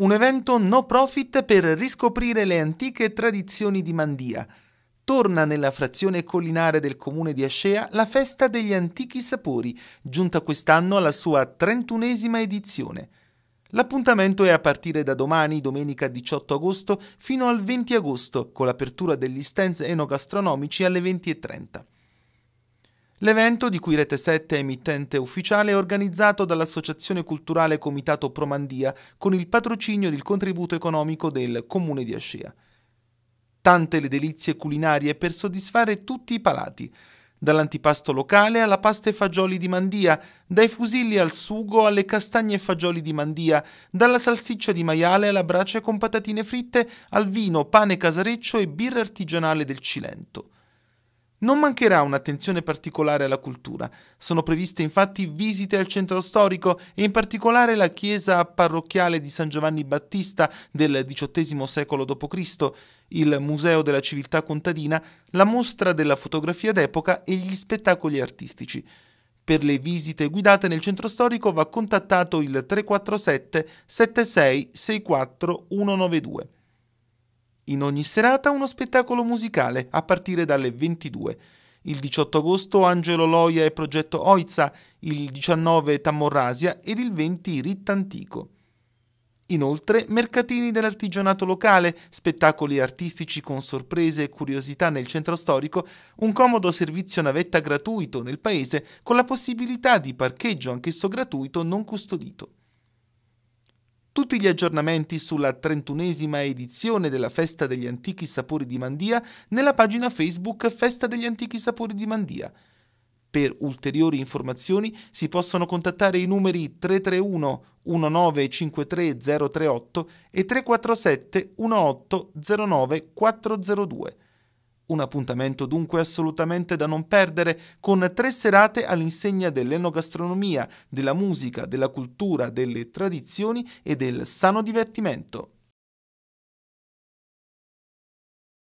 un evento no profit per riscoprire le antiche tradizioni di Mandia. Torna nella frazione collinare del comune di Ascea la festa degli antichi sapori, giunta quest'anno alla sua trentunesima edizione. L'appuntamento è a partire da domani, domenica 18 agosto, fino al 20 agosto, con l'apertura degli stands enogastronomici alle 20.30. L'evento, di cui Rete 7 è emittente ufficiale, è organizzato dall'Associazione Culturale Comitato Promandia con il patrocinio del contributo economico del Comune di Ascea. Tante le delizie culinarie per soddisfare tutti i palati, dall'antipasto locale alla pasta e fagioli di mandia, dai fusilli al sugo alle castagne e fagioli di mandia, dalla salsiccia di maiale alla brace con patatine fritte al vino, pane casareccio e birra artigianale del Cilento. Non mancherà un'attenzione particolare alla cultura. Sono previste infatti visite al centro storico e in particolare la chiesa parrocchiale di San Giovanni Battista del XVIII secolo d.C., il Museo della Civiltà Contadina, la mostra della fotografia d'epoca e gli spettacoli artistici. Per le visite guidate nel centro storico va contattato il 347 76 64 192 in ogni serata uno spettacolo musicale a partire dalle 22. Il 18 agosto Angelo Loia e Progetto Oizza, il 19 Tammorrasia ed il 20 Rittantico. Inoltre, mercatini dell'artigianato locale, spettacoli artistici con sorprese e curiosità nel centro storico, un comodo servizio navetta gratuito nel paese con la possibilità di parcheggio anch'esso gratuito non custodito tutti gli aggiornamenti sulla trentunesima edizione della Festa degli Antichi Sapori di Mandia nella pagina Facebook Festa degli Antichi Sapori di Mandia. Per ulteriori informazioni si possono contattare i numeri 331 1953038 e 347 1809 402. Un appuntamento dunque assolutamente da non perdere, con tre serate all'insegna dell'enogastronomia, della musica, della cultura, delle tradizioni e del sano divertimento.